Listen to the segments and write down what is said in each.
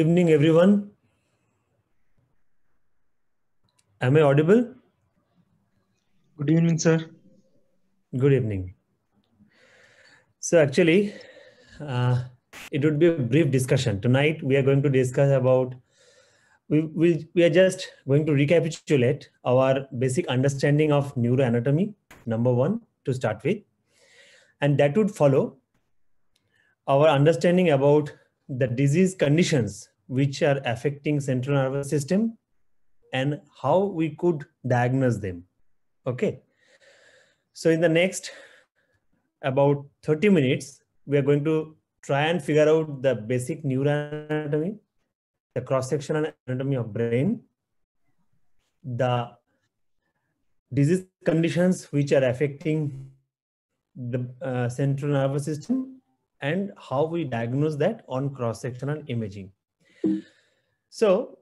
evening, everyone. Am I audible? Good evening, sir. Good evening. So, actually, uh, it would be a brief discussion. Tonight, we are going to discuss about. We, we we are just going to recapitulate our basic understanding of neuroanatomy, number one, to start with. And that would follow our understanding about the disease conditions which are affecting central nervous system and how we could diagnose them okay so in the next about 30 minutes we are going to try and figure out the basic neuroanatomy the cross-sectional anatomy of brain the disease conditions which are affecting the uh, central nervous system and how we diagnose that on cross-sectional imaging so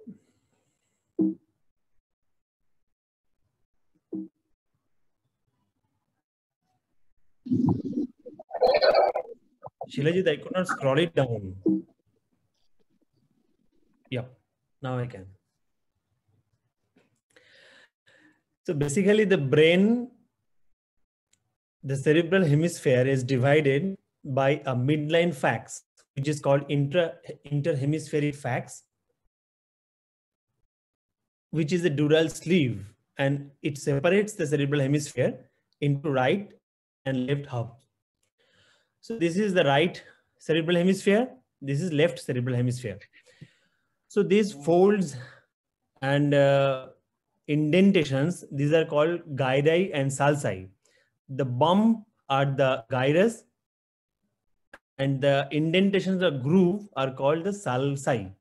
Shilajit, I could not scroll it down. Yeah, now I can. So basically the brain, the cerebral hemisphere is divided by a midline facts which is called intra, interhemispheric fax, which is a dural sleeve, and it separates the cerebral hemisphere into right and left hub. So this is the right cerebral hemisphere. This is left cerebral hemisphere. So these folds and uh, indentations, these are called gyri and sulci. The bump are the gyrus and the indentations of groove are called the sulci.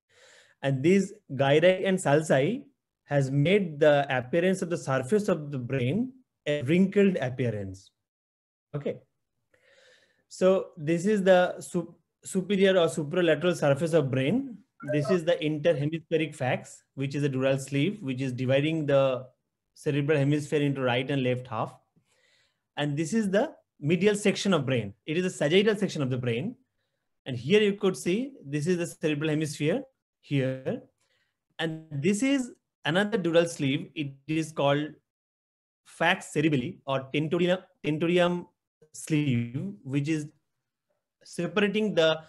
And these gyri and sulci has made the appearance of the surface of the brain a wrinkled appearance. Okay. So this is the superior or supralateral surface of brain. This is the interhemispheric fax, which is a dural sleeve, which is dividing the cerebral hemisphere into right and left half. And this is the medial section of brain. It is a sagittal section of the brain. And here you could see this is the cerebral hemisphere here. And this is another dural sleeve. It is called fax cerebelli or tentorium, tentorium sleeve, which is separating the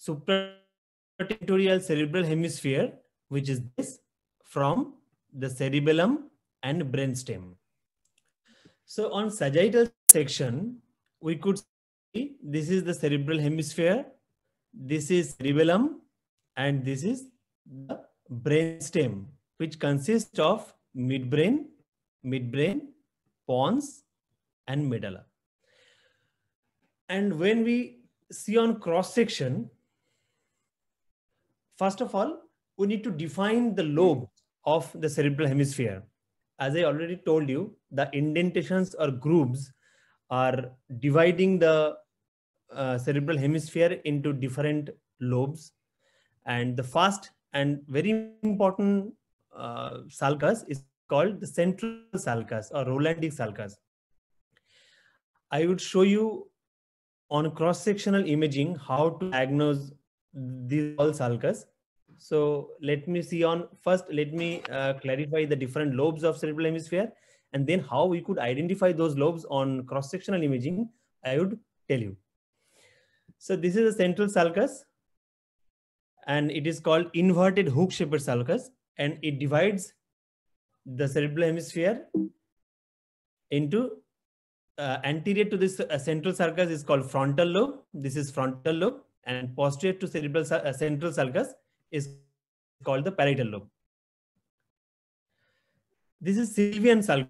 supratentorial cerebral hemisphere, which is this, from the cerebellum and brainstem. So on sagittal section, we could see this is the cerebral hemisphere, this is cerebellum, and this is the brain stem, which consists of midbrain, midbrain, pons, and medulla. And when we see on cross section, first of all, we need to define the lobe of the cerebral hemisphere. As I already told you, the indentations or grooves are dividing the uh, cerebral hemisphere into different lobes. And the first and very important uh, sulcus is called the central sulcus or Rolandic sulcus. I would show you on cross-sectional imaging how to diagnose these all sulcus. So let me see on first, let me uh, clarify the different lobes of cerebral hemisphere and then how we could identify those lobes on cross-sectional imaging, I would tell you. So this is a central sulcus and it is called inverted hook-shaped sulcus and it divides the cerebral hemisphere into uh, anterior to this uh, central sulcus is called frontal lobe. This is frontal lobe and posterior to cerebral uh, central sulcus is called the parietal lobe. This is Sylvian sulcus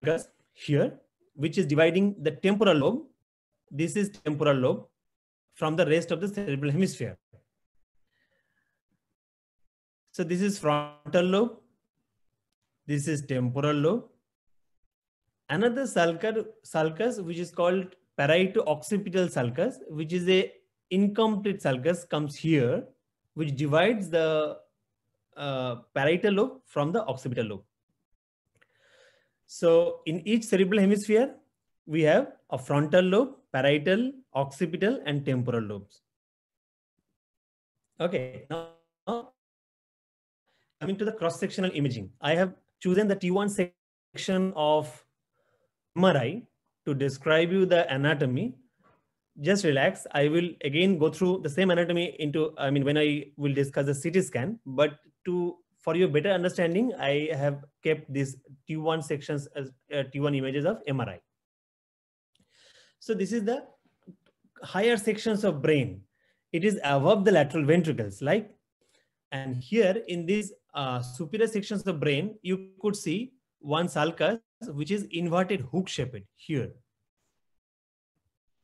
because here, which is dividing the temporal lobe. This is temporal lobe from the rest of the cerebral hemisphere. So this is frontal lobe. This is temporal lobe. Another sulcus, sulcus which is called parieto occipital sulcus, which is a incomplete sulcus comes here, which divides the uh, parietal lobe from the occipital lobe. So in each cerebral hemisphere, we have a frontal lobe, parietal, occipital, and temporal lobes. Okay, now coming to the cross-sectional imaging. I have chosen the T1 section of MRI to describe you the anatomy. Just relax. I will again go through the same anatomy into, I mean, when I will discuss the CT scan, but to for your better understanding, I have kept these T1 sections as uh, T1 images of MRI. So this is the higher sections of brain. It is above the lateral ventricles like, and here in these uh, superior sections of brain, you could see one sulcus, which is inverted hook shaped here.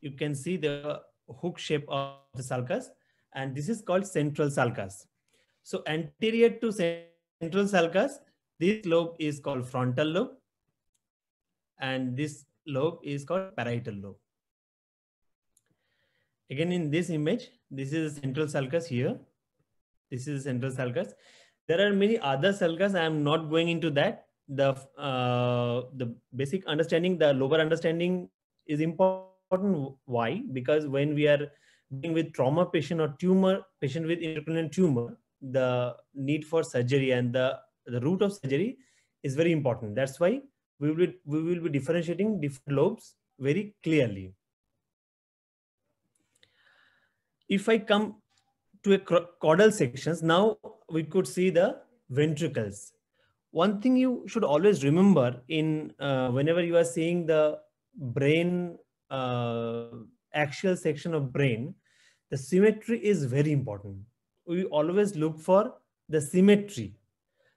You can see the hook shape of the sulcus and this is called central sulcus. So anterior to ventral sulcus this lobe is called frontal lobe and this lobe is called parietal lobe again in this image this is central sulcus here this is central sulcus there are many other sulcus i am not going into that the uh, the basic understanding the lower understanding is important why because when we are dealing with trauma patient or tumor patient with intracranial tumor the need for surgery and the, the root of surgery is very important. That's why we will be, we will be differentiating different lobes very clearly. If I come to a caudal sections, now we could see the ventricles. One thing you should always remember in uh, whenever you are seeing the brain uh, axial section of brain, the symmetry is very important we always look for the symmetry.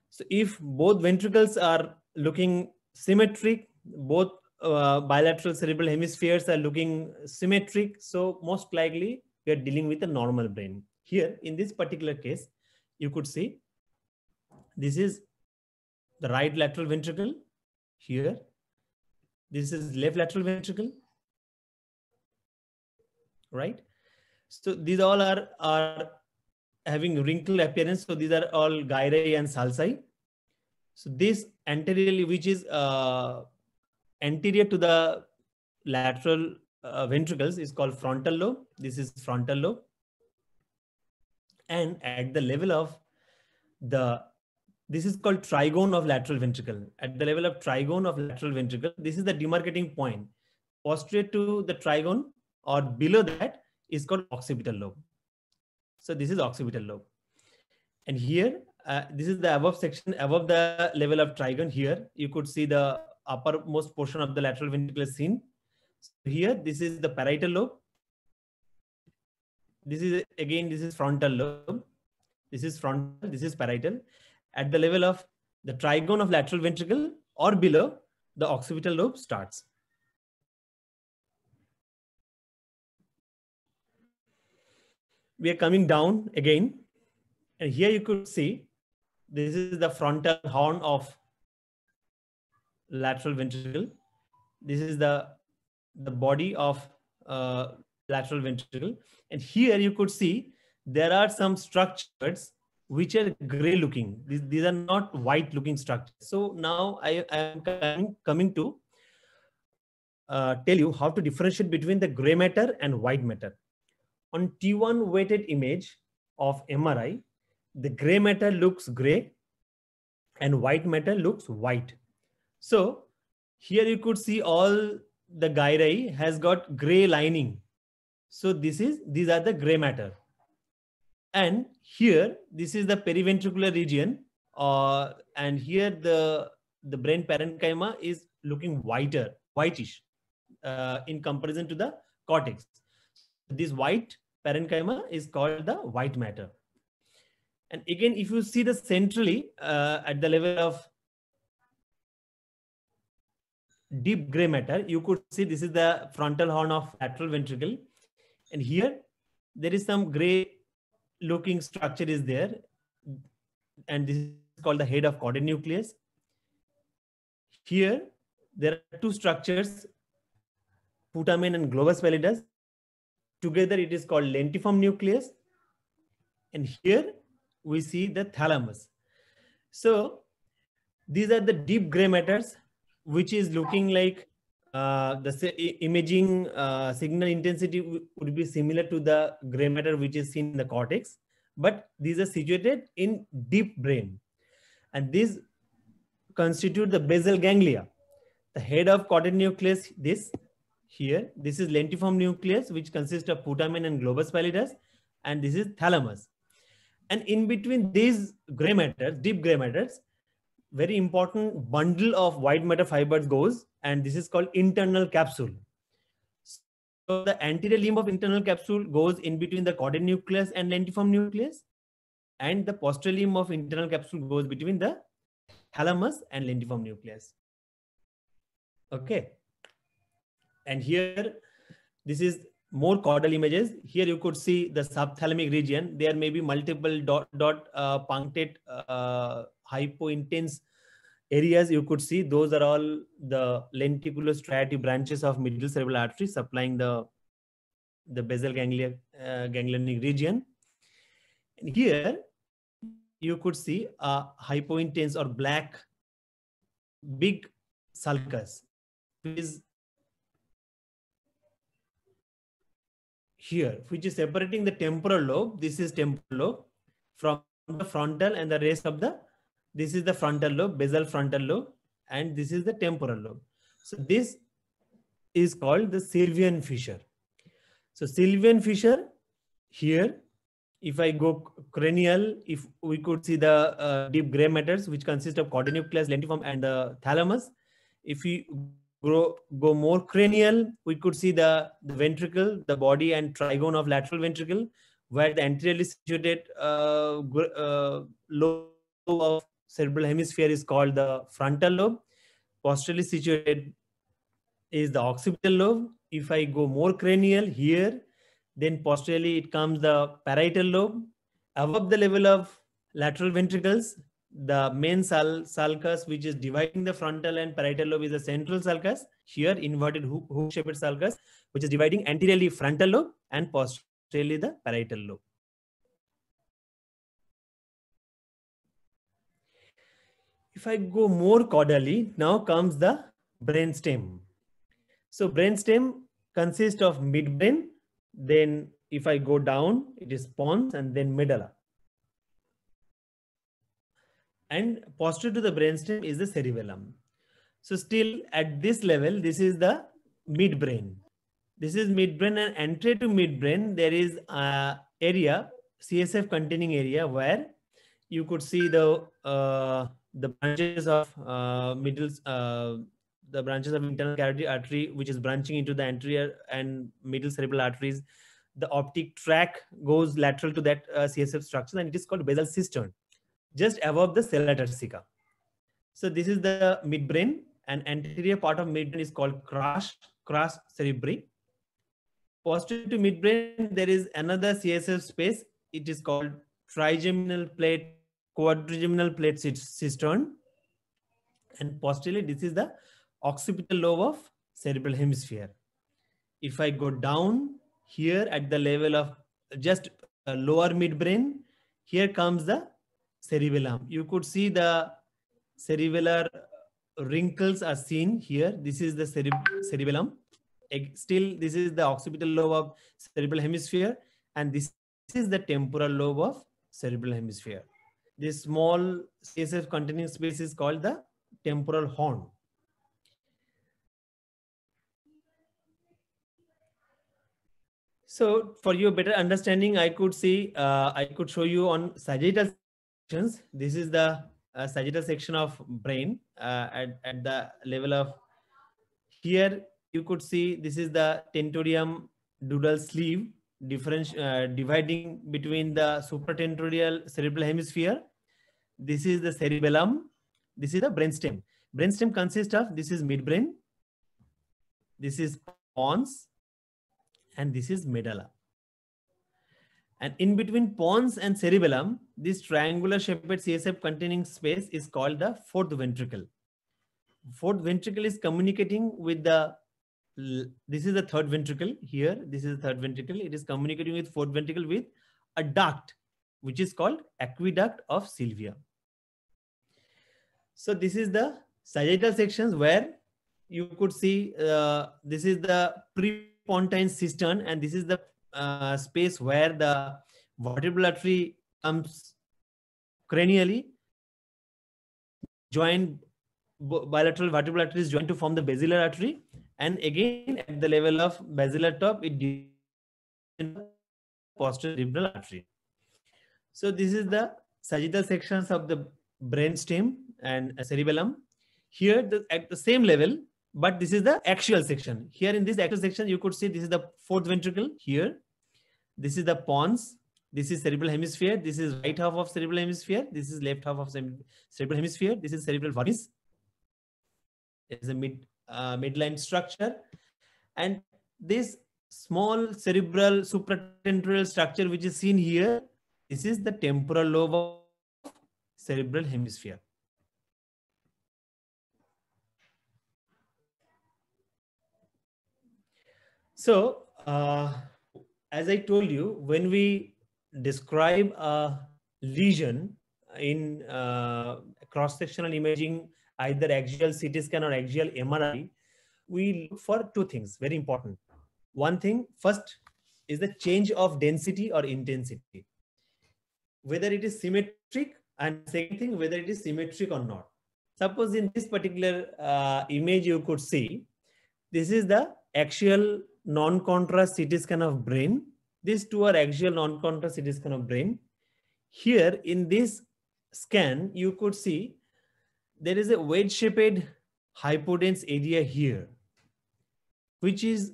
So if both ventricles are looking symmetric, both uh, bilateral cerebral hemispheres are looking symmetric, so most likely we are dealing with a normal brain. Here in this particular case, you could see this is the right lateral ventricle here. This is left lateral ventricle, right? So these all are, are having wrinkle appearance. So these are all gyrae and sulci. So this anteriorly, which is uh, anterior to the lateral uh, ventricles is called frontal lobe. This is frontal lobe. And at the level of the, this is called trigone of lateral ventricle. At the level of trigone of lateral ventricle, this is the demarcating point. Posterior to the trigone or below that is called occipital lobe. So this is occipital lobe. And here, uh, this is the above section, above the level of trigon here, you could see the uppermost portion of the lateral ventricular seen. So here, this is the parietal lobe. This is, again, this is frontal lobe. This is frontal, this is parietal. At the level of the trigon of lateral ventricle or below, the occipital lobe starts. we are coming down again. And here you could see this is the frontal horn of lateral ventricle. This is the, the body of uh, lateral ventricle. And here you could see there are some structures which are gray looking. These, these are not white looking structures. So now I, I am coming, to uh, tell you how to differentiate between the gray matter and white matter on T1 weighted image of MRI, the gray matter looks gray and white matter looks white. So here you could see all the gyri has got gray lining. So this is, these are the gray matter. And here, this is the periventricular region. Uh, and here the, the brain parenchyma is looking whiter, whitish uh, in comparison to the cortex this white parenchyma is called the white matter. And again, if you see the centrally uh, at the level of deep gray matter, you could see this is the frontal horn of lateral ventricle. And here there is some gray looking structure is there. And this is called the head of caudate nucleus. Here there are two structures, putamen and globus pallidus. Together it is called lentiform nucleus. And here we see the thalamus. So these are the deep gray matters, which is looking like uh, the imaging uh, signal intensity would be similar to the gray matter which is seen in the cortex, but these are situated in deep brain. And these constitute the basal ganglia. The head of cortical nucleus, this here. This is lentiform nucleus, which consists of putamen and globus pallidus. And this is thalamus. And in between these gray matter, deep gray matters, very important bundle of white matter fibers goes. And this is called internal capsule. So the anterior limb of internal capsule goes in between the caudate nucleus and lentiform nucleus. And the posterior limb of internal capsule goes between the thalamus and lentiform nucleus. Okay. And here, this is more caudal images. Here you could see the subthalamic region. There may be multiple dot, dot uh, punctate uh, hypointense areas you could see. Those are all the lenticular striate branches of middle cerebral artery supplying the, the basal ganglia, uh, ganglionic region. And here you could see a hypointense or black big sulcus is here, which is separating the temporal lobe. This is temporal lobe from the frontal and the rest of the, this is the frontal lobe, basal frontal lobe, and this is the temporal lobe. So this is called the Sylvian fissure. So Sylvian fissure here, if I go cranial, if we could see the uh, deep gray matters, which consist of cordynucleus, lentiform, and the thalamus. If we grow, go more cranial, we could see the, the ventricle, the body and trigone of lateral ventricle, where the anteriorly situated uh, uh, lobe of cerebral hemisphere is called the frontal lobe. Posteriorly situated is the occipital lobe. If I go more cranial here, then posteriorly it comes the parietal lobe. Above the level of lateral ventricles, the main sul- sulcus, which is dividing the frontal and parietal lobe, is the central sulcus. Here, inverted hook-shaped sulcus, which is dividing anteriorly frontal lobe and posteriorly the parietal lobe. If I go more caudally, now comes the brainstem. So brainstem consists of midbrain, then if I go down, it is pons and then medulla and posterior to the brainstem is the cerebellum. So still at this level, this is the midbrain. This is midbrain and entry to midbrain, there is a area, CSF containing area where you could see the uh, the branches of uh, middle, uh, the branches of internal carotid artery, which is branching into the anterior and middle cerebral arteries. The optic tract goes lateral to that uh, CSF structure and it is called basal cistern just above the sella tersica. So this is the midbrain and anterior part of midbrain is called cross cross cerebri. Posterior to midbrain, there is another CSF space. It is called trigeminal plate, quadrigeminal plate cistern. And posteriorly, this is the occipital lobe of cerebral hemisphere. If I go down here at the level of just lower midbrain, here comes the cerebellum. You could see the cerebellar wrinkles are seen here. This is the cere cerebellum. Still, this is the occipital lobe of cerebral hemisphere. And this is the temporal lobe of cerebral hemisphere. This small CSF containing space is called the temporal horn. So for your better understanding, I could see, uh, I could show you on sagittal sections. This is the uh, sagittal section of brain uh, at, at the level of here you could see this is the tentorium doudal sleeve different uh, dividing between the supratentorial cerebral hemisphere. This is the cerebellum. This is the brainstem. Brainstem consists of this is midbrain, this is pons, and this is medulla. And in between pons and cerebellum, this triangular shaped CSF containing space is called the fourth ventricle. Fourth ventricle is communicating with the, this is the third ventricle here. This is the third ventricle. It is communicating with fourth ventricle with a duct, which is called aqueduct of Sylvia. So this is the sagittal sections where you could see uh, this is the prepontine cistern and this is the uh, space where the vertebral artery comes cranially joined bilateral artery is joined to form the basilar artery and again at the level of basilar top it posterior cerebral artery so this is the sagittal sections of the brain stem and cerebellum here the, at the same level but this is the axial section. Here in this axial section, you could see this is the fourth ventricle here. This is the pons. This is cerebral hemisphere. This is right half of cerebral hemisphere. This is left half of cerebral hemisphere. This is cerebral vertex. It's a mid uh, midline structure. And this small cerebral supratentorial structure, which is seen here, this is the temporal lobe of cerebral hemisphere. So, uh, as I told you, when we describe a lesion in uh, cross-sectional imaging, either axial CT scan or axial MRI, we look for two things, very important. One thing, first is the change of density or intensity, whether it is symmetric, and second thing, whether it is symmetric or not. Suppose in this particular uh, image you could see, this is the axial non-contrast CT scan of brain. These two are axial non-contrast CT scan of brain. Here in this scan, you could see there is a wedge-shaped hypodense area here, which is,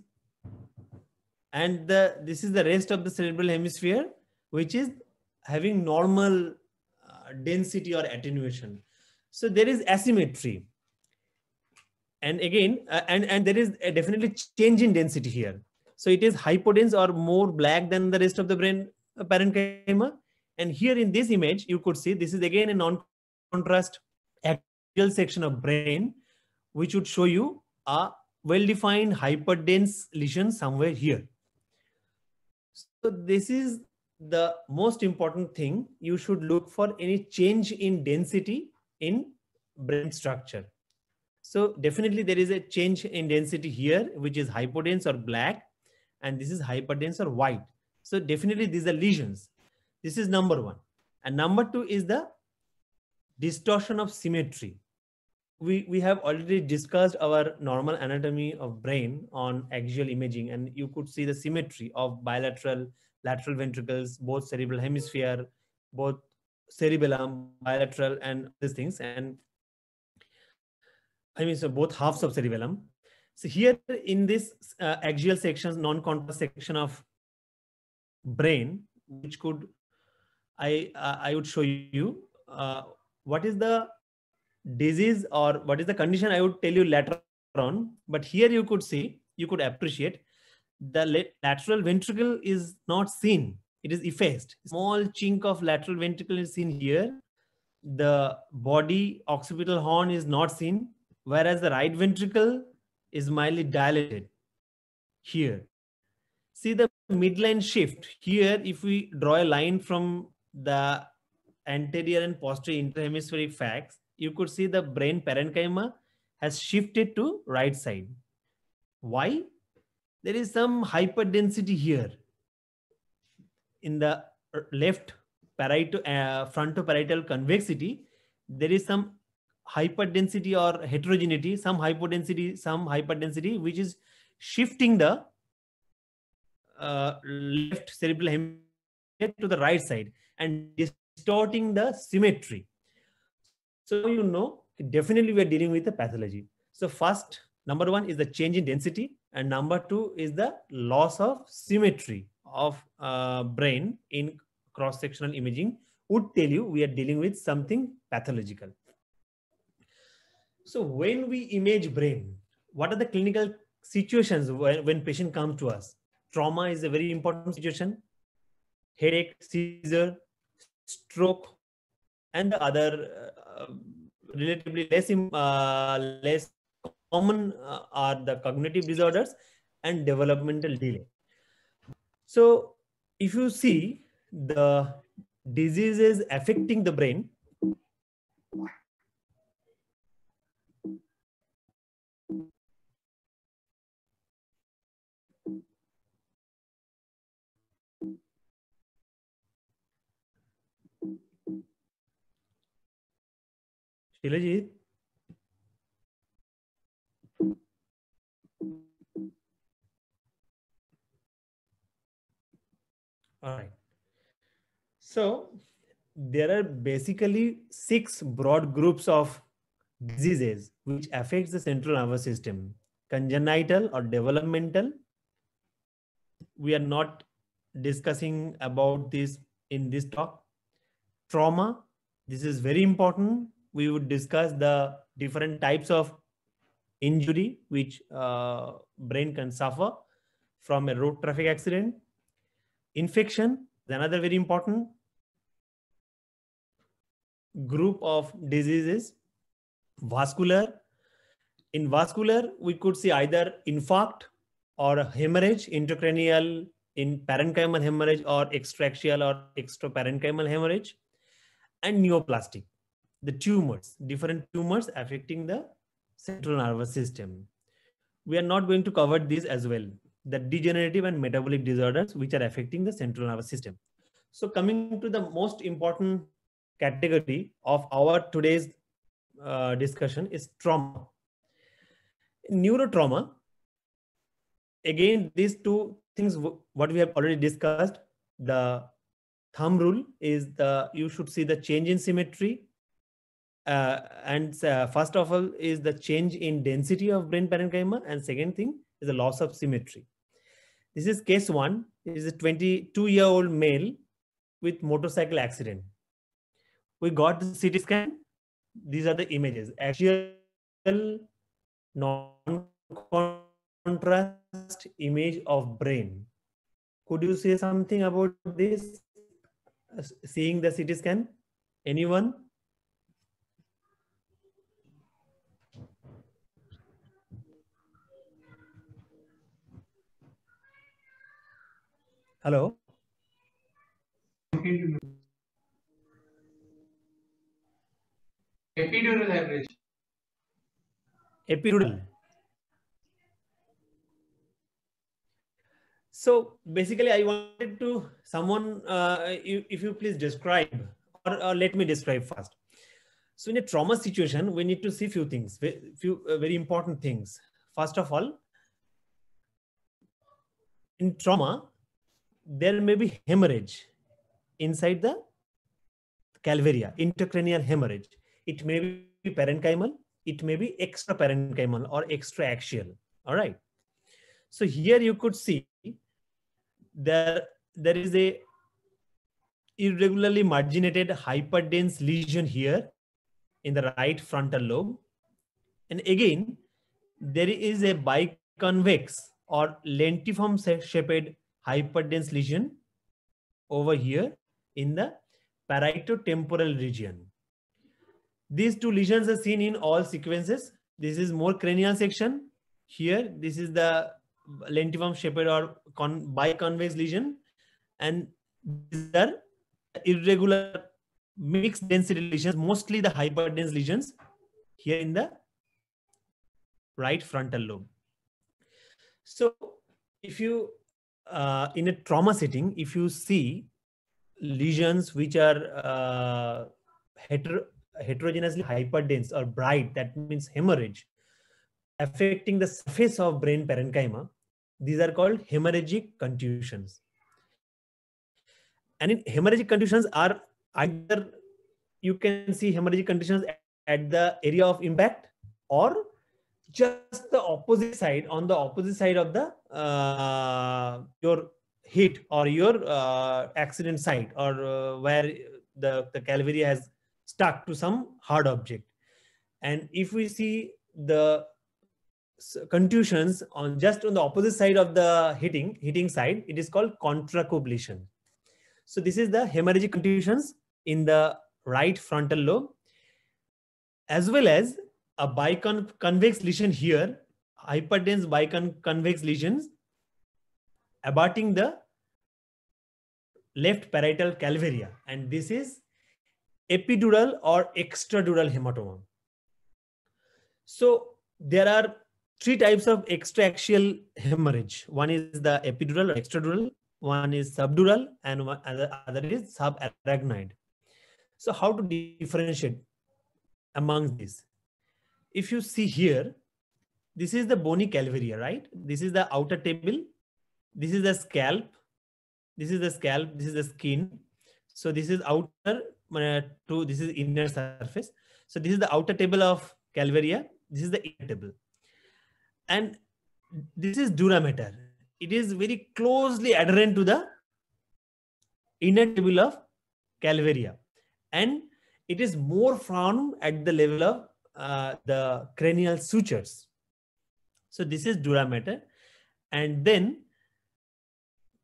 and the, this is the rest of the cerebral hemisphere, which is having normal uh, density or attenuation. So there is asymmetry and again uh, and and there is a definitely change in density here so it is hypodense or more black than the rest of the brain uh, parenchyma and here in this image you could see this is again a non contrast axial section of brain which would show you a well defined hyperdense lesion somewhere here so this is the most important thing you should look for any change in density in brain structure so definitely there is a change in density here, which is hypodense or black, and this is hyperdense or white. So definitely these are lesions. This is number one. And number two is the distortion of symmetry. We, we have already discussed our normal anatomy of brain on axial imaging, and you could see the symmetry of bilateral, lateral ventricles, both cerebral hemisphere, both cerebellum, bilateral, and these things. And I mean, so both halves of cerebellum. So here in this uh, axial section, non-contrast section of brain, which could, I, uh, I would show you uh, what is the disease or what is the condition I would tell you later on. But here you could see, you could appreciate the lateral ventricle is not seen. It is effaced. Small chink of lateral ventricle is seen here. The body occipital horn is not seen whereas the right ventricle is mildly dilated here. See the midline shift here. If we draw a line from the anterior and posterior interhemispheric facts, you could see the brain parenchyma has shifted to right side. Why? There is some hyperdensity here in the left parieto, uh, frontoparietal convexity. There is some hyperdensity or heterogeneity, some hyperdensity, some hyperdensity, which is shifting the uh, left cerebral hemisphere to the right side and distorting the symmetry. So you know, definitely we are dealing with the pathology. So first, number one is the change in density, and number two is the loss of symmetry of uh, brain in cross-sectional imaging would tell you we are dealing with something pathological. So when we image brain, what are the clinical situations when, when patient comes to us? Trauma is a very important situation. Headache, seizure, stroke, and the other uh, um, relatively less uh, less common uh, are the cognitive disorders and developmental delay. So if you see the diseases affecting the brain, Shilajit. All right. So there are basically six broad groups of diseases which affects the central nervous system. Congenital or developmental. We are not discussing about this in this talk. Trauma. This is very important we would discuss the different types of injury which uh, brain can suffer from a road traffic accident. Infection is another very important group of diseases. Vascular. In vascular, we could see either infarct or hemorrhage, intracranial in parenchymal hemorrhage or extraxial or extraparenchymal hemorrhage and neoplastic the tumors, different tumors affecting the central nervous system. We are not going to cover these as well, the degenerative and metabolic disorders which are affecting the central nervous system. So coming to the most important category of our today's uh, discussion is trauma. Neurotrauma, again, these two things, what we have already discussed, the thumb rule is the you should see the change in symmetry uh, and uh, first of all is the change in density of brain parenchyma and second thing is the loss of symmetry this is case one is a 22 year old male with motorcycle accident we got the ct scan these are the images actual non contrast image of brain could you say something about this uh, seeing the ct scan anyone Hello. Epidural hemorrhage. Epidural. So basically, I wanted to someone, uh, you, if you please describe, or, or, let me describe first. So in a trauma situation, we need to see few things, few uh, very important things. First of all, in trauma, there may be hemorrhage inside the calvaria, intracranial hemorrhage. It may be parenchymal, it may be extra parenchymal or extra axial. All right. So here you could see there, there is a irregularly marginated hyperdense lesion here in the right frontal lobe. And again, there is a biconvex or lentiform shaped hyperdense lesion over here in the parieto-temporal region. These two lesions are seen in all sequences. This is more cranial section. Here, this is the lentiform shaped or con biconvex lesion. And these are irregular mixed density lesions, mostly the hyperdense lesions here in the right frontal lobe. So if you uh, in a trauma setting, if you see lesions which are uh, heter heterogeneously hyperdense or bright, that means hemorrhage, affecting the surface of brain parenchyma, these are called hemorrhagic contusions. And in hemorrhagic contusions are either you can see hemorrhagic conditions at the area of impact or just the opposite side on the opposite side of the uh, your hit or your uh, accident site or uh, where the, the cavalry has stuck to some hard object and if we see the contusions on just on the opposite side of the hitting hitting side it is called contracoblation so this is the hemorrhagic contusions in the right frontal lobe as well as a biconvex lesion here, hyperdense biconvex lesions, abutting the left parietal calvaria. And this is epidural or extradural hematoma. So there are three types of extraaxial hemorrhage. One is the epidural or extradural, one is subdural, and the other, other is subarachnoid. So how to differentiate among these? if you see here, this is the bony calvaria, right? This is the outer table. This is the scalp. This is the scalp. This is the skin. So this is outer uh, to this is inner surface. So this is the outer table of calvaria. This is the inner table. And this is dura mater. It is very closely adherent to the inner table of calvaria. And it is more found at the level of uh, the cranial sutures. So this is dura mater. And then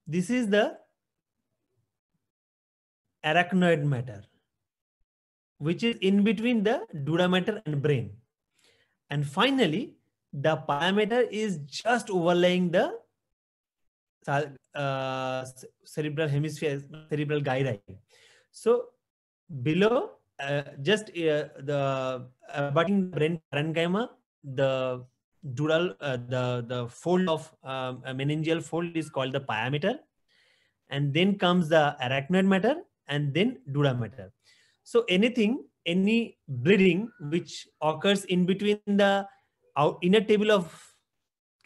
this is the arachnoid matter, which is in between the dura mater and brain. And finally, the parameter is just overlaying the uh, cerebral hemisphere, cerebral gyri. So below uh, just uh, the abutting uh, brain parenchyma, the dural, uh, the the fold of um, meningeal fold is called the pyameter, and then comes the arachnoid matter, and then dura matter. So anything, any bleeding which occurs in between the inner table of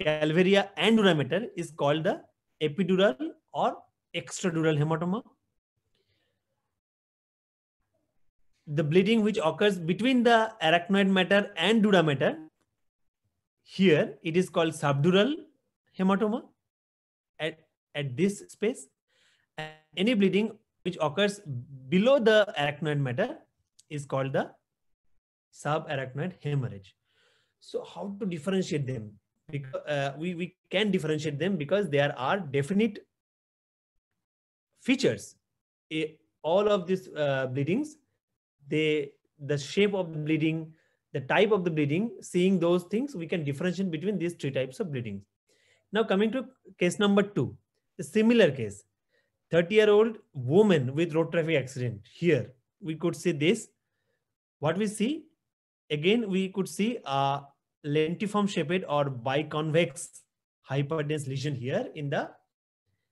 calvaria and dura mater is called the epidural or extradural hematoma the bleeding which occurs between the arachnoid matter and dura matter. Here it is called subdural hematoma at, at this space. And any bleeding which occurs below the arachnoid matter is called the subarachnoid hemorrhage. So how to differentiate them? Because uh, we, we can differentiate them because there are definite features. It, all of these uh, bleedings they the shape of the bleeding the type of the bleeding seeing those things we can differentiate between these three types of bleeding now coming to case number 2 a similar case 30 year old woman with road traffic accident here we could see this what we see again we could see a lentiform shaped or biconvex hyperdense lesion here in the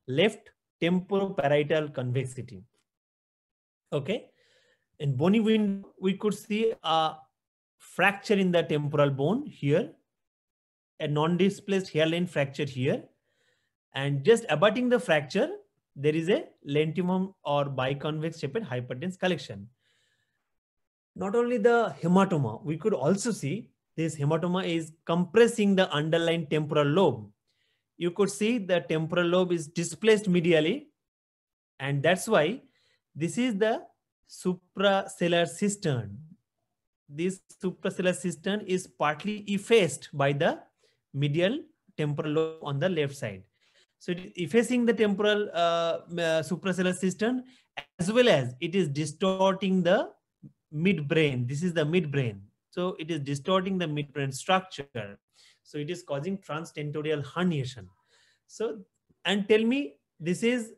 left temporoparietal convexity okay in bony window, we could see a fracture in the temporal bone here, a non-displaced hairline fracture here. And just abutting the fracture, there is a lentimum or biconvex shaped hyperdense collection. Not only the hematoma, we could also see this hematoma is compressing the underlying temporal lobe. You could see the temporal lobe is displaced medially. And that's why this is the supracellular cistern. This supracellular cistern is partly effaced by the medial temporal lobe on the left side. So it is effacing the temporal uh, uh, supracellular cistern as well as it is distorting the midbrain. This is the midbrain. So it is distorting the midbrain structure. So it is causing transtentorial herniation. So, and tell me, this is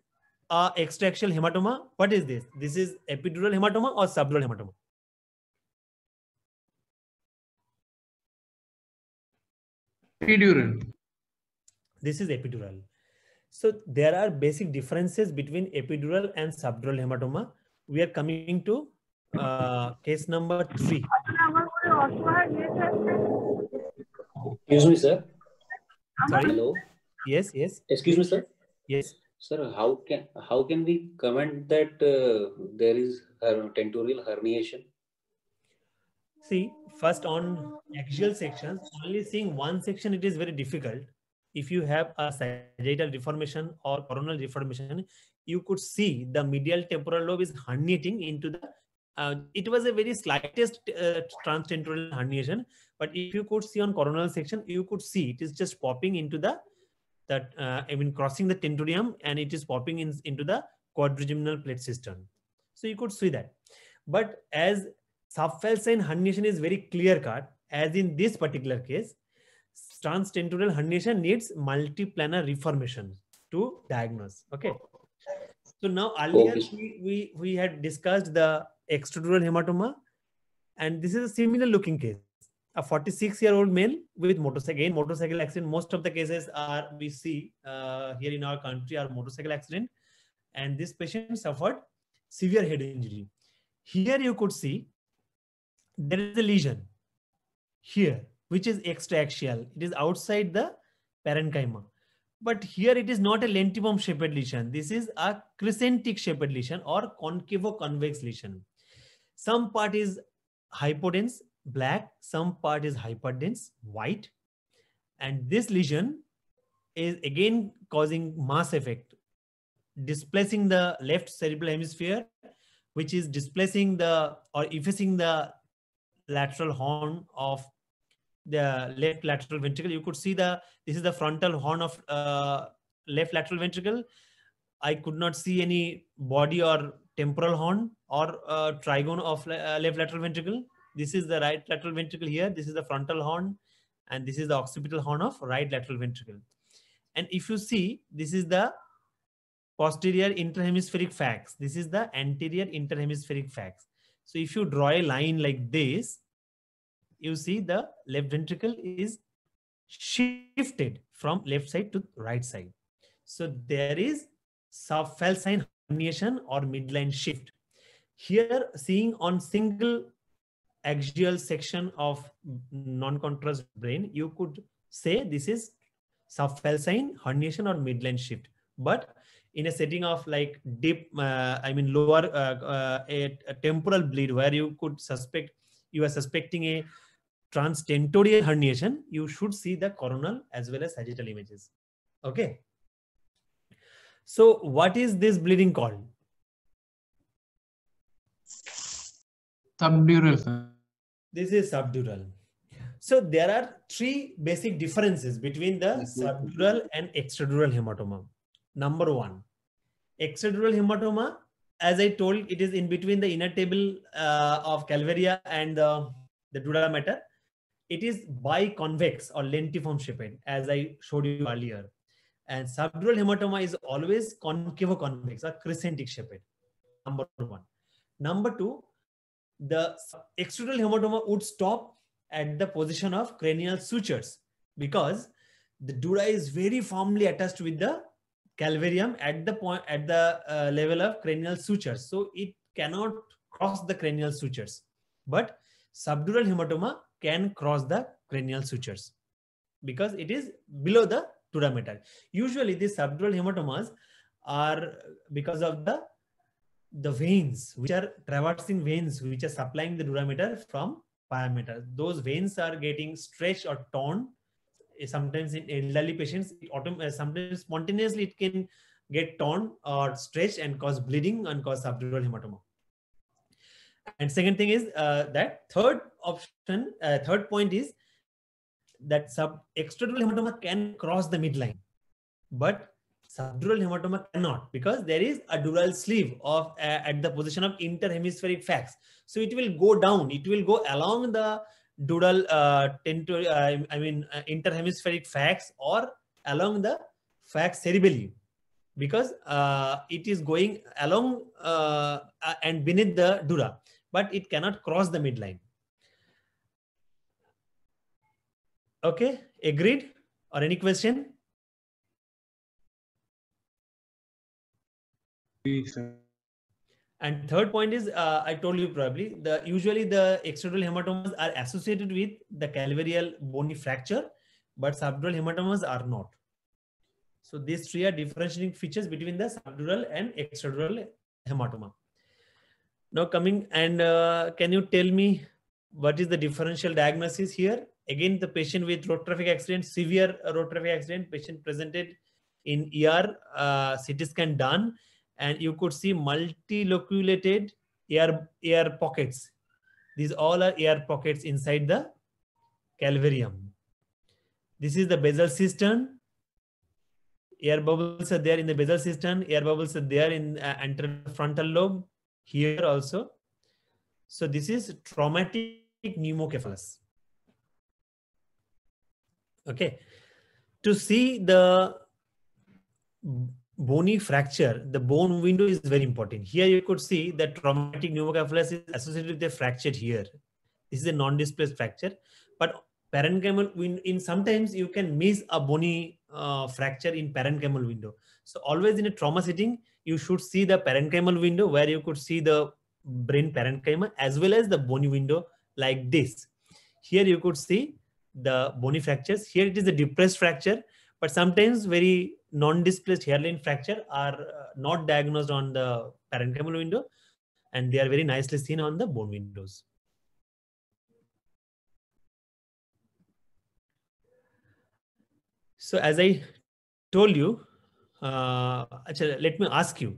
uh, extraxial hematoma. What is this? This is epidural hematoma or subdural hematoma? Epidural. This is epidural. So there are basic differences between epidural and subdural hematoma. We are coming to uh, case number 3 Excuse me, sir. Sorry. Hello. Yes, yes. Excuse me, sir. Yes. Sir, how can how can we comment that uh, there is her tentorial herniation? See, first on axial sections, only seeing one section it is very difficult. If you have a sagittal deformation or coronal deformation, you could see the medial temporal lobe is herniating into the uh, it was a very slightest uh, transtentorial herniation but if you could see on coronal section you could see it is just popping into the that uh, I mean crossing the tentorium and it is popping in, into the quadrigeminal plate system. So you could see that. But as subfalcine herniation is very clear cut, as in this particular case, transtentorial herniation needs multiplanar reformation to diagnose. Okay. So now earlier we, we, we had discussed the extradural hematoma and this is a similar looking case a 46 year old male with motorcycle Again, motorcycle accident most of the cases are we see uh, here in our country are motorcycle accident and this patient suffered severe head injury here you could see there is a lesion here which is extraaxial it is outside the parenchyma but here it is not a lentiform shaped lesion this is a crescentic shaped lesion or concavo convex lesion some part is hypodense black, some part is hyperdense, white. And this lesion is again causing mass effect, displacing the left cerebral hemisphere, which is displacing the or effacing the lateral horn of the left lateral ventricle. You could see the, this is the frontal horn of uh, left lateral ventricle. I could not see any body or temporal horn or uh, trigon of uh, left lateral ventricle. This is the right lateral ventricle here. This is the frontal horn. And this is the occipital horn of right lateral ventricle. And if you see, this is the posterior interhemispheric fax. This is the anterior interhemispheric fax. So if you draw a line like this, you see the left ventricle is shifted from left side to right side. So there is subfalcine herniation or midline shift. Here, seeing on single axial section of non-contrast brain, you could say this is subfalcine herniation or midline shift. But in a setting of like deep, uh, I mean lower uh, uh, a, a temporal bleed where you could suspect, you are suspecting a transtentorial herniation, you should see the coronal as well as sagittal images. Okay. So what is this bleeding called? Subdural. This is subdural. So there are three basic differences between the subdural and extradural hematoma. Number one, extradural hematoma, as I told, it is in between the inner table uh, of calvaria and the, the dura mater. It is biconvex or lentiform shaped, as I showed you earlier. And subdural hematoma is always concavo convex or crescentic shaped. Number one. Number two, the extrudal hematoma would stop at the position of cranial sutures because the dura is very firmly attached with the calvarium at the point at the uh, level of cranial sutures so it cannot cross the cranial sutures but subdural hematoma can cross the cranial sutures because it is below the dura metal usually these subdural hematomas are because of the the veins which are traversing veins which are supplying the durameter from pyometer. Those veins are getting stretched or torn. Eh, sometimes in elderly patients, eh, sometimes spontaneously it can get torn or stretched and cause bleeding and cause subdural hematoma. And second thing is uh, that third option, uh, third point is that sub extradural hematoma can cross the midline, but Subdural hematoma cannot because there is a dural sleeve of uh, at the position of interhemispheric facts. So it will go down. It will go along the dural uh, tento, uh, I mean uh, interhemispheric facts or along the facts cerebelli because uh, it is going along uh, uh, and beneath the dura but it cannot cross the midline okay agreed or any question And third point is, uh, I told you probably the usually the extradural hematomas are associated with the calvarial bony fracture, but subdural hematomas are not. So these three are differentiating features between the subdural and extradural hematoma. Now coming and uh, can you tell me what is the differential diagnosis here? Again, the patient with road traffic accident, severe road traffic accident, patient presented in ER, uh, CT scan done and you could see multiloculated air, air pockets. These all are air pockets inside the calvarium. This is the basal cistern. Air bubbles are there in the basal cistern. Air bubbles are there in uh, frontal lobe. Here also. So this is traumatic pneumocephalus. Okay. To see the bony fracture, the bone window is very important. Here you could see that traumatic pneumocapillus is associated with a fracture here. This is a non-displaced fracture, but parenchymal in sometimes you can miss a bony uh, fracture in parenchymal window. So always in a trauma setting, you should see the parenchymal window where you could see the brain parenchyma as well as the bony window like this. Here you could see the bony fractures. Here it is a depressed fracture, but sometimes very non-displaced hairline fracture are uh, not diagnosed on the parenchymal window and they are very nicely seen on the bone windows. So as I told you, uh, actually, let me ask you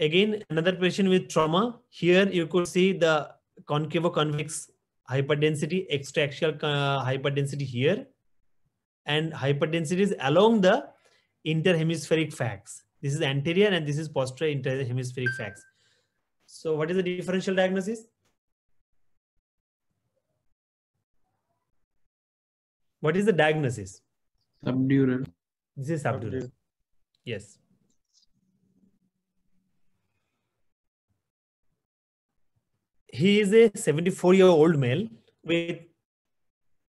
again another patient with trauma. Here you could see the concavo convex hyperdensity, extraaxial uh, hyperdensity here, and hyperdensities along the interhemispheric facts. This is anterior and this is posterior interhemispheric facts. So what is the differential diagnosis? What is the diagnosis? Subdural. This is subdural. subdural. Yes. He is a 74 year old male with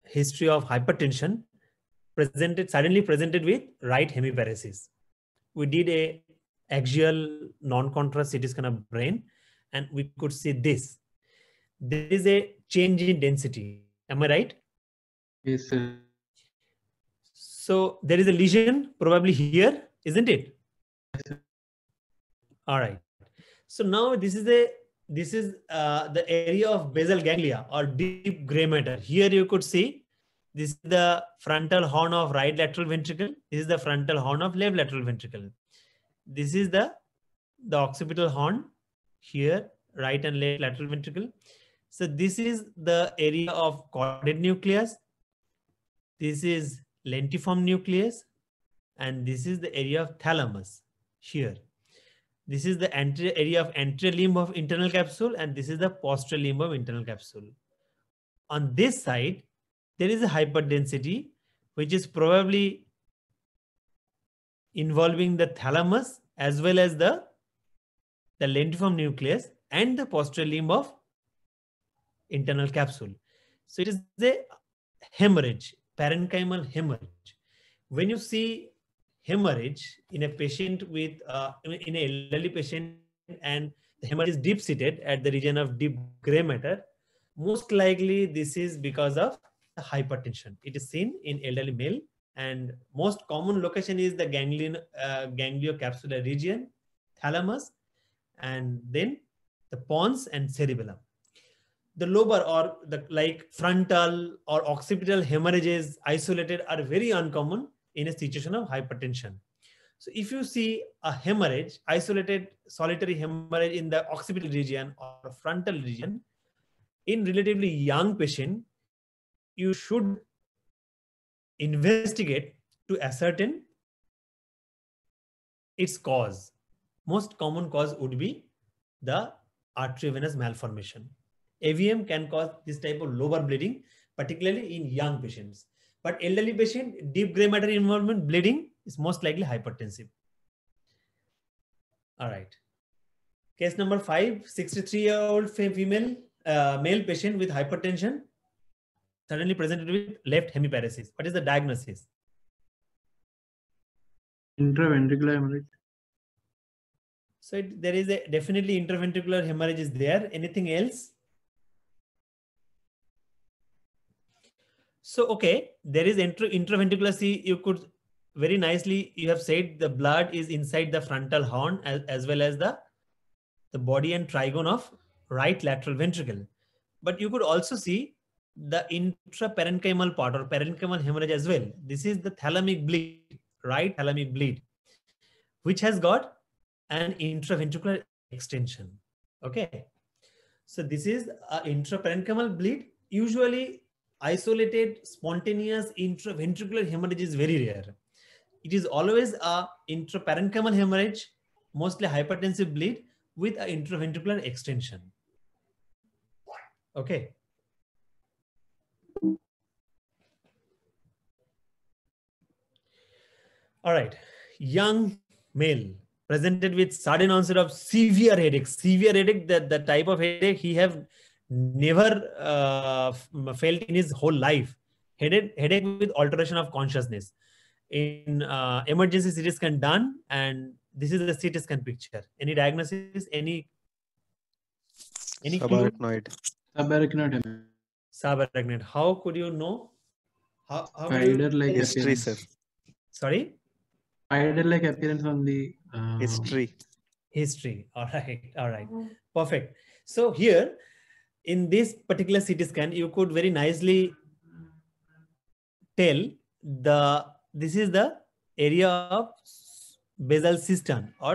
history of hypertension presented suddenly presented with right hemiparesis. We did a axial non-contrast CT scan of brain, and we could see this. There is a change in density. Am I right? Yes, sir. So there is a lesion probably here, isn't it? Yes, All right. So now this is a this is uh, the area of basal ganglia or deep gray matter. Here you could see this is the frontal horn of right lateral ventricle. This is the frontal horn of left lateral ventricle. This is the, the occipital horn here, right and left lateral ventricle. So this is the area of caudate nucleus. This is lentiform nucleus. And this is the area of thalamus here. This is the area of anterior limb of internal capsule. And this is the posterior limb of internal capsule. On this side, there is a hyperdensity, which is probably involving the thalamus as well as the, the lentiform nucleus and the posterior limb of internal capsule. So it is a hemorrhage, parenchymal hemorrhage. When you see hemorrhage in a patient with, uh, in an elderly patient and the hemorrhage is deep seated at the region of deep gray matter, most likely this is because of hypertension. It is seen in elderly male and most common location is the ganglion, uh, gangliocapsular region, thalamus, and then the pons and cerebellum. The lobar or the like frontal or occipital hemorrhages isolated are very uncommon in a situation of hypertension. So if you see a hemorrhage, isolated solitary hemorrhage in the occipital region or frontal region, in relatively young patient, you should investigate to ascertain its cause. Most common cause would be the arteriovenous malformation. AVM can cause this type of lower bleeding, particularly in young patients. But elderly patient, deep gray matter involvement bleeding is most likely hypertensive. All right. Case number five, 63 year old female uh, male patient with hypertension suddenly presented with left hemiparesis. What is the diagnosis? Intraventricular hemorrhage. So it, there is a definitely intraventricular hemorrhage is there. Anything else? So okay, there is intra intraventricular. See, you could very nicely you have said the blood is inside the frontal horn as, as well as the the body and trigone of right lateral ventricle. But you could also see the intraparenchymal part or parenchymal hemorrhage as well. This is the thalamic bleed, right thalamic bleed, which has got an intraventricular extension. Okay. So this is an intraparenchymal bleed. Usually isolated spontaneous intraventricular hemorrhage is very rare. It is always a intraparenchymal hemorrhage, mostly hypertensive bleed with an intraventricular extension. Okay. All right. Young male presented with sudden onset of severe headache. Severe headache, that the type of headache he have never uh, felt in his whole life. Headache, headache with alteration of consciousness. In uh, emergency CT scan done, and this is the CT scan picture. Any diagnosis? Any? Any? Subarachnoid. Subarachnoid. Subarachnoid. How could you know? How? how Either like history, sir. Sorry spider like appearance on the uh... history history all right all right mm. perfect so here in this particular ct scan you could very nicely tell the this is the area of basal cistern or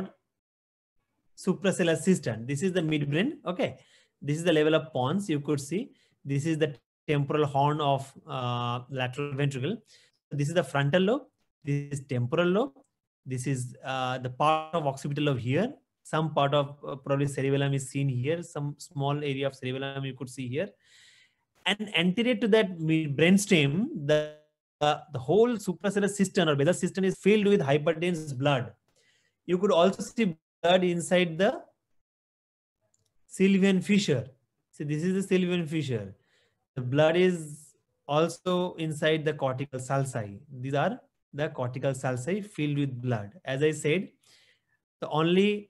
supracellular cistern this is the midbrain okay this is the level of pons you could see this is the temporal horn of uh, lateral ventricle this is the frontal lobe this is temporal lobe this is uh, the part of occipital of here. Some part of uh, probably cerebellum is seen here. Some small area of cerebellum you could see here. And anterior to that brainstem, the uh, the whole supracellular system or basal system is filled with hyperdense blood. You could also see blood inside the sylvian fissure. So this is the sylvian fissure. The blood is also inside the cortical sulci. These are the cortical sulci filled with blood. As I said, the only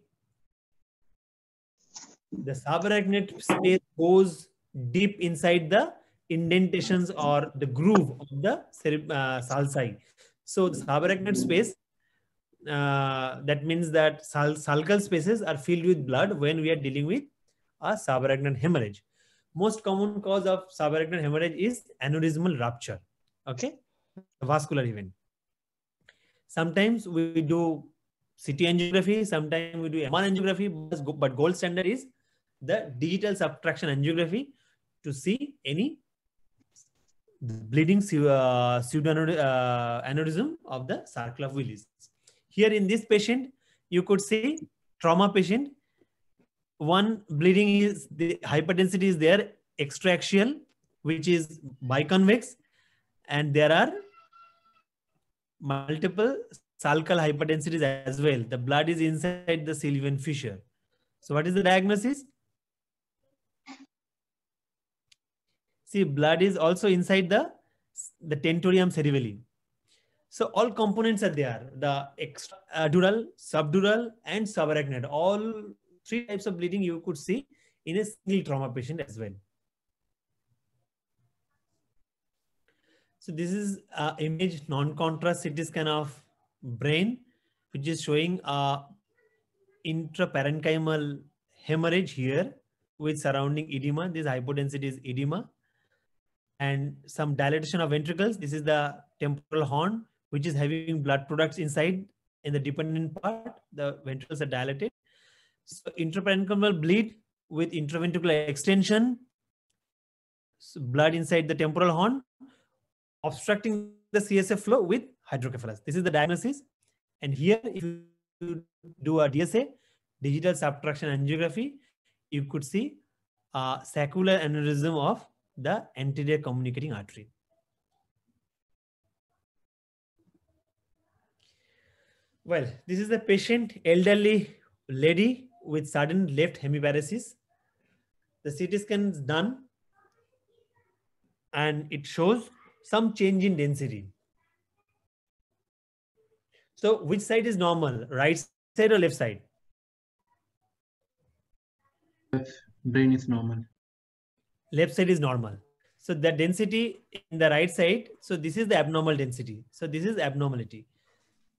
the subarachnoid space goes deep inside the indentations or the groove of the uh, sulci. So the subarachnoid space, uh, that means that sul sulcal spaces are filled with blood when we are dealing with a subarachnoid hemorrhage. Most common cause of subarachnoid hemorrhage is aneurysmal rupture. Okay, the vascular event. Sometimes we do CT angiography, sometimes we do MR angiography, but gold standard is the digital subtraction angiography to see any bleeding uh, pseudo uh, aneurysm of the circle of Willis. Here in this patient, you could see trauma patient. One bleeding is the hypertensity is there extraaxial, which is biconvex, and there are multiple sulcal hypodensities as well. The blood is inside the sylvian fissure. So what is the diagnosis? See, blood is also inside the, the tentorium cerebelli. So all components are there, the extradural, uh, subdural, and subarachnoid. All three types of bleeding you could see in a single trauma patient as well. So this is uh, image non-contrast CT scan of brain, which is showing a intraparenchymal hemorrhage here with surrounding edema. This hypodensity is edema and some dilatation of ventricles. This is the temporal horn, which is having blood products inside in the dependent part. The ventricles are dilated. So intraparenchymal bleed with intraventricular extension, so blood inside the temporal horn obstructing the CSF flow with hydrocephalus. This is the diagnosis. And here, if you do a DSA, digital subtraction angiography, you could see a uh, sacular aneurysm of the anterior communicating artery. Well, this is the patient, elderly lady with sudden left hemiparesis. The CT scan is done and it shows some change in density. So which side is normal, right side or left side? Brain is normal. Left side is normal. So the density in the right side, so this is the abnormal density. So this is abnormality.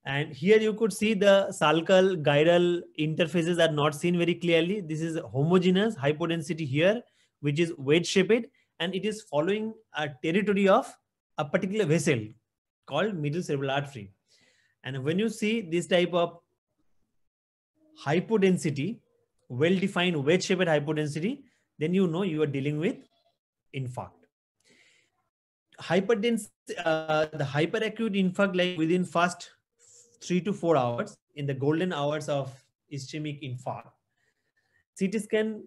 And here you could see the sulcal gyral interfaces are not seen very clearly. This is homogeneous hypodensity here, which is wedge shaped and it is following a territory of a particular vessel called middle cerebral artery. And when you see this type of hypodensity, well-defined wedge-shaped hypodensity, then you know you are dealing with infarct. Hyperdense, uh, the hyperacute infarct, like within first three to four hours, in the golden hours of ischemic infarct, CT scan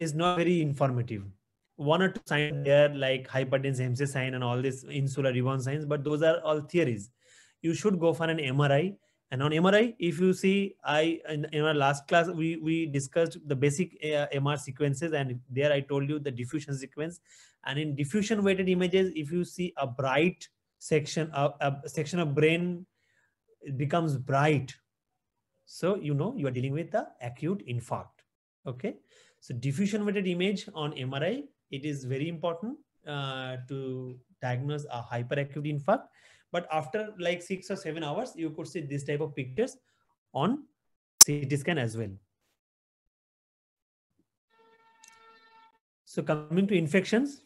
is not very informative one or two signs there like hypertension, MC sign and all this insular ribbon signs, but those are all theories. You should go for an MRI. And on MRI, if you see, I in, in our last class we we discussed the basic uh, MR sequences, and there I told you the diffusion sequence. And in diffusion weighted images, if you see a bright section, a, uh, a section of brain becomes bright, so you know you are dealing with the acute infarct. Okay, so diffusion weighted image on MRI it is very important uh, to diagnose a hyperactive infarct. But after like six or seven hours, you could see this type of pictures on CT scan as well. So coming to infections,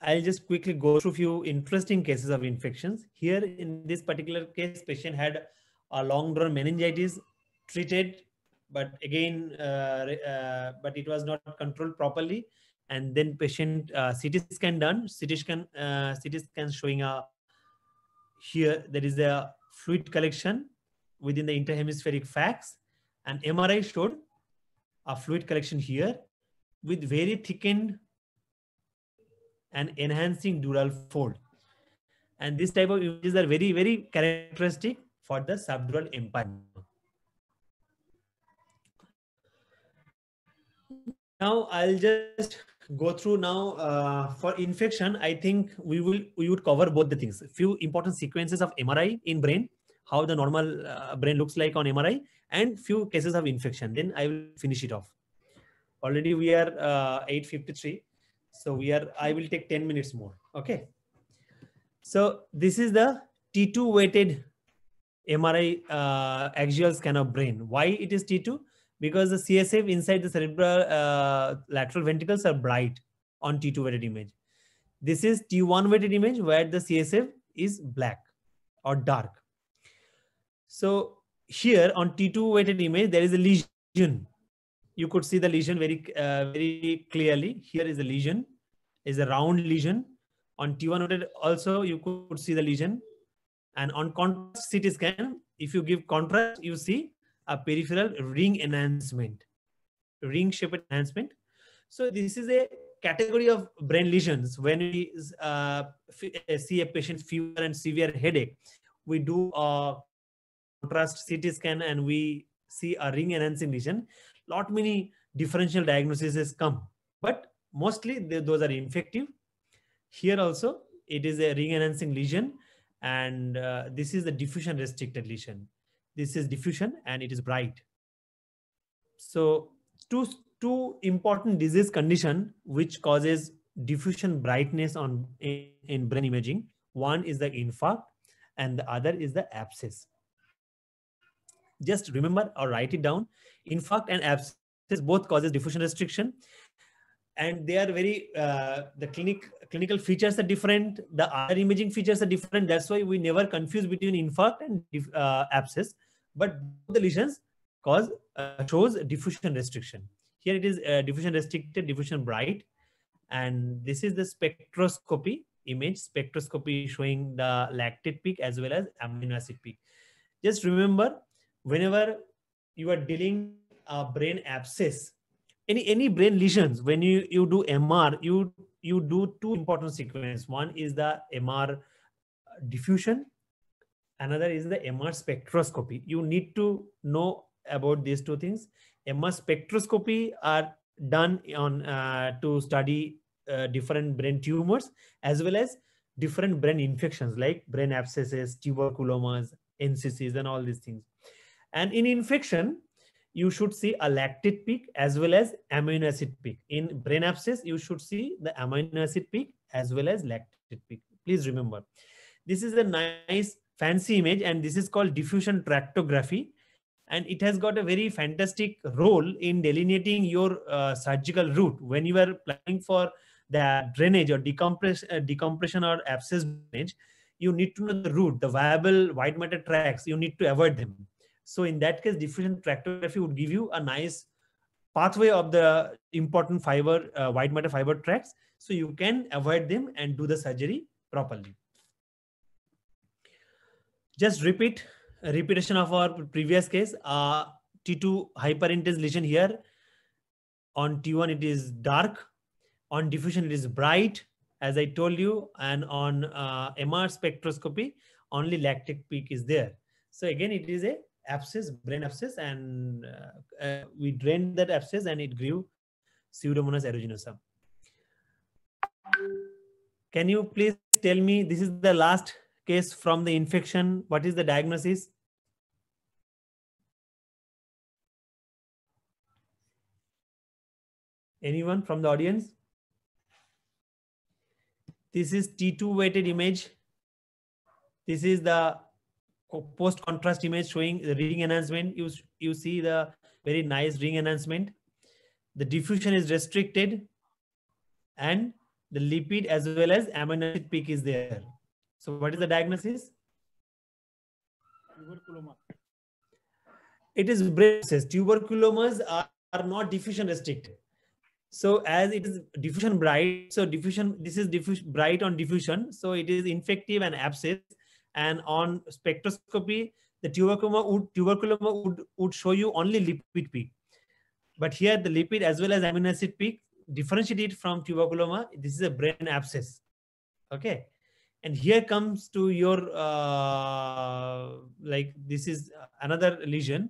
I'll just quickly go through few interesting cases of infections. Here in this particular case, patient had a long-drawn meningitis treated, but again, uh, uh, but it was not controlled properly and then patient uh, CT scan done. CT scan, uh, CT scan showing a uh, here there is a fluid collection within the interhemispheric facs, and MRI showed a fluid collection here with very thickened and enhancing dural fold. And this type of images are very, very characteristic for the subdural empyema. Now I'll just go through now uh, for infection i think we will we would cover both the things a few important sequences of mri in brain how the normal uh, brain looks like on mri and few cases of infection then i will finish it off already we are uh, 853 so we are i will take 10 minutes more okay so this is the t2 weighted mri uh, axial scan of brain why it is t2 because the CSF inside the cerebral uh, lateral ventricles are bright on T2 weighted image. This is T1 weighted image where the CSF is black or dark. So here on T2 weighted image, there is a lesion. You could see the lesion very, uh, very clearly. Here is a lesion, is a round lesion. On T1 weighted also, you could see the lesion. And on contrast CT scan, if you give contrast, you see a peripheral ring enhancement, ring shaped enhancement. So this is a category of brain lesions. When we uh, uh see a patient fever and severe headache, we do a contrast CT scan and we see a ring enhancing lesion. Lot many differential diagnoses come, but mostly they, those are infective. Here also, it is a ring enhancing lesion and uh, this is the diffusion restricted lesion. This is diffusion and it is bright. So two, two important disease condition which causes diffusion brightness on in, in brain imaging. One is the infarct and the other is the abscess. Just remember or write it down. Infarct and abscess both causes diffusion restriction and they are very uh, the clinic clinical features are different the other imaging features are different that's why we never confuse between infarct and uh, abscess but the lesions cause uh, shows diffusion restriction. Here it is uh, diffusion restricted, diffusion bright, and this is the spectroscopy image. Spectroscopy showing the lactate peak as well as amino acid peak. Just remember, whenever you are dealing a brain abscess, any any brain lesions, when you you do MR, you you do two important sequences. One is the MR diffusion another is the MR spectroscopy. You need to know about these two things. MR spectroscopy are done on uh, to study uh, different brain tumors as well as different brain infections like brain abscesses, tuberculomas, NCCs, and all these things. And in infection, you should see a lactate peak as well as amino acid peak. In brain abscess, you should see the amino acid peak as well as lactate peak. Please remember, this is a nice fancy image and this is called diffusion tractography and it has got a very fantastic role in delineating your uh, surgical route when you are planning for the drainage or decompress, uh, decompression or abscess drainage you need to know the route the viable wide matter tracks you need to avoid them so in that case diffusion tractography would give you a nice pathway of the important fiber uh, matter fiber tracks so you can avoid them and do the surgery properly just repeat repetition of our previous case. Uh, T2 hyperintense lesion here. On T1, it is dark. On diffusion, it is bright, as I told you. And on uh, MR spectroscopy, only lactic peak is there. So again, it is a abscess, brain abscess, and uh, uh, we drained that abscess and it grew Pseudomonas aeruginosa. Can you please tell me, this is the last case from the infection, what is the diagnosis? Anyone from the audience? This is T2 weighted image. This is the post contrast image showing the ring enhancement. You, you see the very nice ring enhancement. The diffusion is restricted and the lipid as well as amino acid peak is there. So what is the diagnosis? Tuberculoma. It is brain disease. Tuberculomas are, are not diffusion restricted. So as it is diffusion bright, so diffusion, this is diffusion bright on diffusion. So it is infective and abscess. And on spectroscopy, the tuberculoma would, tuberculoma would, would show you only lipid peak. But here the lipid as well as amino acid peak differentiate it from tuberculoma. This is a brain abscess. Okay and here comes to your uh, like this is another lesion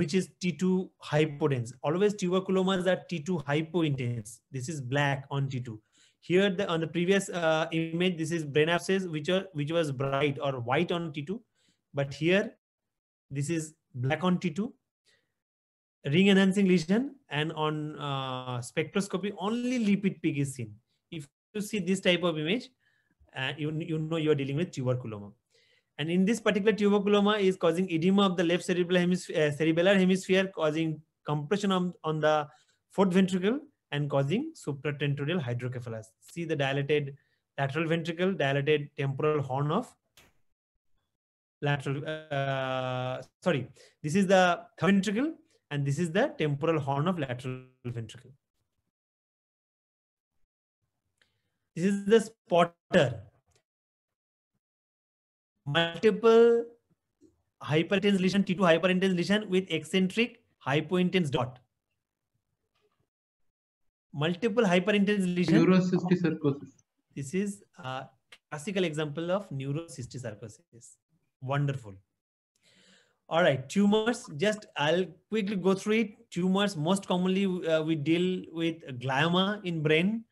which is T2 hypodense. Always tuberculomas are T2 hypointense. This is black on T2. Here the, on the previous uh, image, this is brain abscess, which, are, which was bright or white on T2. But here, this is black on T2, ring enhancing lesion. And on uh, spectroscopy, only lipid peak is seen you see this type of image, uh, you, you know you are dealing with tuberculoma. And in this particular tuberculoma is causing edema of the left cerebral hemisphere, uh, cerebellar hemisphere, causing compression on, on the fourth ventricle and causing supratentorial hydrocephalus. See the dilated lateral ventricle, dilated temporal horn of lateral, uh, sorry, this is the third ventricle and this is the temporal horn of lateral ventricle. This is the spotter. Multiple hyperintense lesion, T2 hyperintense lesion with eccentric hypointense dot. Multiple hyperintense lesion. This is a classical example of neurocystic Wonderful. All right, tumors. Just I'll quickly go through it. Tumors. Most commonly, uh, we deal with glioma in brain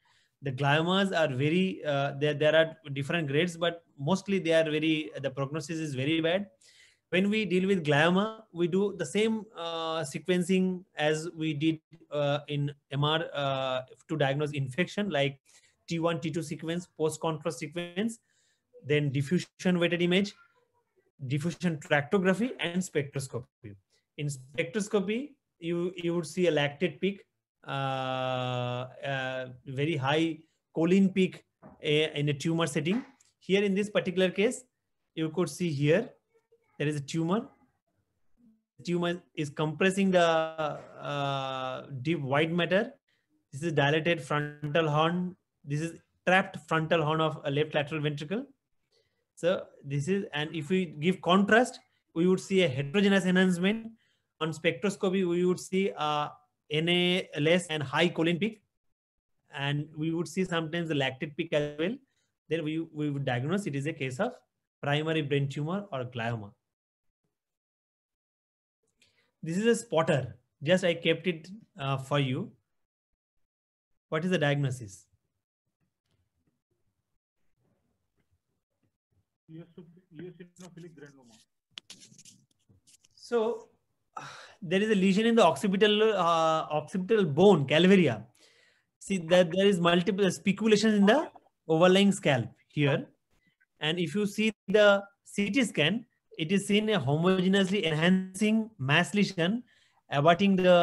the gliomas are very uh, there there are different grades but mostly they are very the prognosis is very bad when we deal with glioma we do the same uh, sequencing as we did uh, in mr uh, to diagnose infection like t1 t2 sequence post contrast sequence then diffusion weighted image diffusion tractography and spectroscopy in spectroscopy you you would see a lactate peak uh, uh, very high choline peak eh, in a tumor setting. Here in this particular case, you could see here, there is a tumor. tumor is compressing the uh, deep white matter. This is dilated frontal horn. This is trapped frontal horn of a left lateral ventricle. So this is, and if we give contrast, we would see a heterogeneous enhancement. On spectroscopy, we would see a uh, NALS and high choline peak. And we would see sometimes the lactate peak as well. Then we, we would diagnose it is a case of primary brain tumor or glioma. This is a spotter. Just I kept it uh, for you. What is the diagnosis? Eosinophilic granuloma. So there is a lesion in the occipital uh, occipital bone calvaria see that there is multiple speculations in the overlying scalp here and if you see the ct scan it is seen a homogeneously enhancing mass lesion abutting the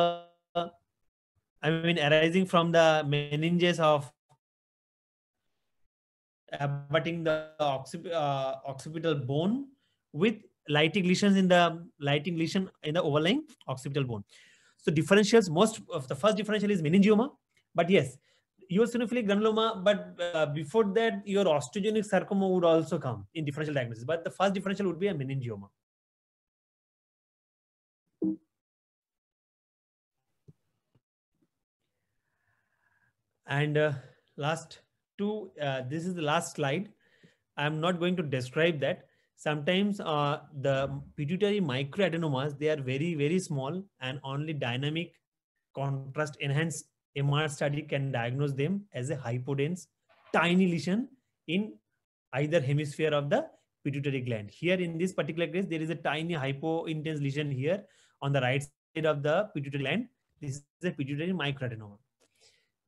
i mean arising from the meninges of abutting the occip uh, occipital bone with Lighting lesions in the lighting lesion in the overlying occipital bone. So differentials, most of the first differential is meningioma, but yes, eosinophilic granuloma, but uh, before that, your osteogenic sarcoma would also come in differential diagnosis. But the first differential would be a meningioma. And uh, last two, uh, this is the last slide. I'm not going to describe that sometimes uh, the pituitary microadenomas they are very very small and only dynamic contrast enhanced mr study can diagnose them as a hypodense tiny lesion in either hemisphere of the pituitary gland here in this particular case there is a tiny hypointense lesion here on the right side of the pituitary gland this is a pituitary microadenoma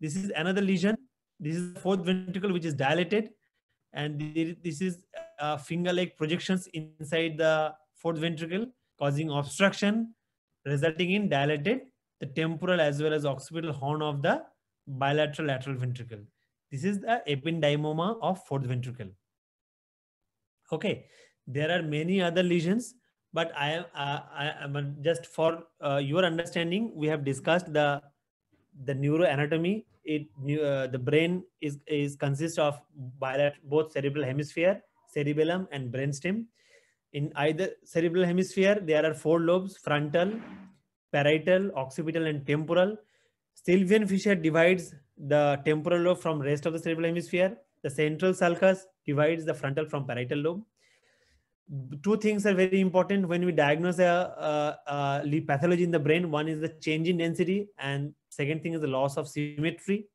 this is another lesion this is the fourth ventricle which is dilated and this is uh, finger-like projections inside the fourth ventricle, causing obstruction, resulting in dilated the temporal as well as occipital horn of the bilateral lateral ventricle. This is the ependymoma of fourth ventricle. Okay, there are many other lesions, but I am uh, I am uh, just for uh, your understanding. We have discussed the the neuroanatomy. It uh, the brain is is consists of bilateral both cerebral hemisphere cerebellum, and brainstem. In either cerebral hemisphere, there are four lobes, frontal, parietal, occipital, and temporal. Sylvian fissure divides the temporal lobe from rest of the cerebral hemisphere. The central sulcus divides the frontal from parietal lobe. Two things are very important when we diagnose a, a, a pathology in the brain. One is the change in density, and second thing is the loss of symmetry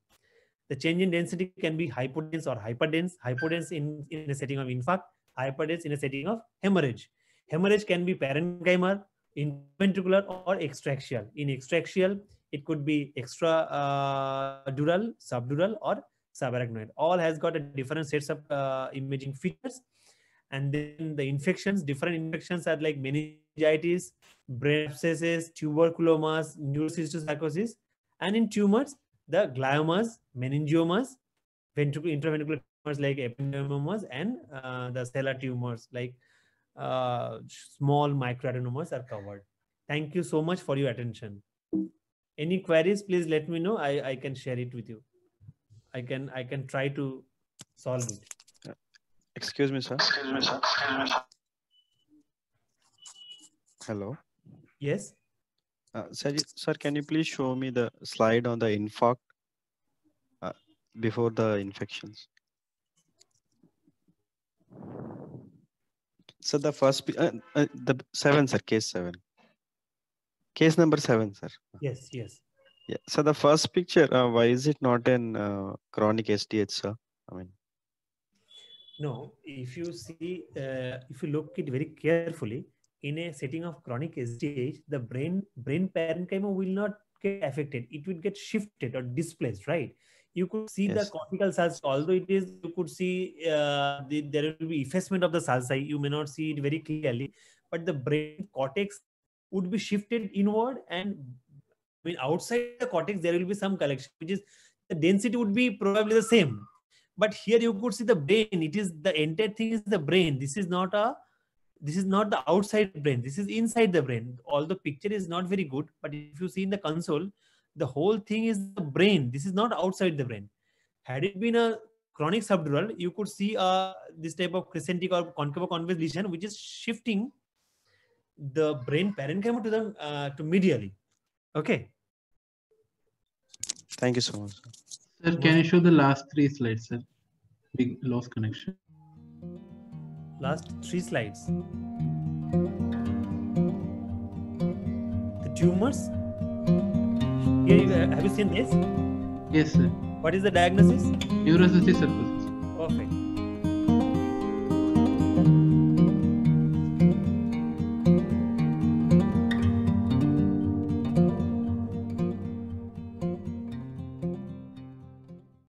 the change in density can be hypodense or hyperdense, hypodense in, in a setting of infarct, hyperdense in a setting of hemorrhage. Hemorrhage can be parenchymal, intraventricular, or extraxial. In extraxial, it could be extra uh, dural, subdural, or subarachnoid. All has got a different sets of uh, imaging features. And then the infections, different infections are like meningitis, brain abscesses, tuberculomas, neurocysticercosis. And in tumors, the gliomas, meningiomas, ventricular intraventricular tumors like ependymomas, and uh, the cellular tumors like uh, small microadenomas are covered. Thank you so much for your attention. Any queries, please let me know. I, I can share it with you. I can I can try to solve it. Excuse me, sir. Excuse me, sir. Excuse me, sir. Hello. Yes. Uh, sir, sir, can you please show me the slide on the infarct uh, before the infections? So the first, uh, uh, the seven, sir, case seven. Case number seven, sir. Yes, yes. Yeah. So the first picture, uh, why is it not in chronic STH, sir? I mean. No, if you see, if you look it very carefully, in a setting of chronic SDH, the brain brain parenchyma will not get affected. It will get shifted or displaced, right? You could see yes. the cortical cells. although it is, you could see uh, the, there will be effacement of the sulci. You may not see it very clearly, but the brain cortex would be shifted inward and I mean, outside the cortex, there will be some collection, which is the density would be probably the same. But here you could see the brain. It is the entire thing is the brain. This is not a this is not the outside brain this is inside the brain All the picture is not very good but if you see in the console the whole thing is the brain this is not outside the brain had it been a chronic subdural you could see uh, this type of crescentic or concave convex lesion which is shifting the brain parenchyma to the uh, to medially okay thank you so much sir, sir can you show the last three slides sir we lost connection last three slides. The tumors. Here, have you seen this? Yes, sir. What is the diagnosis? Neurosis,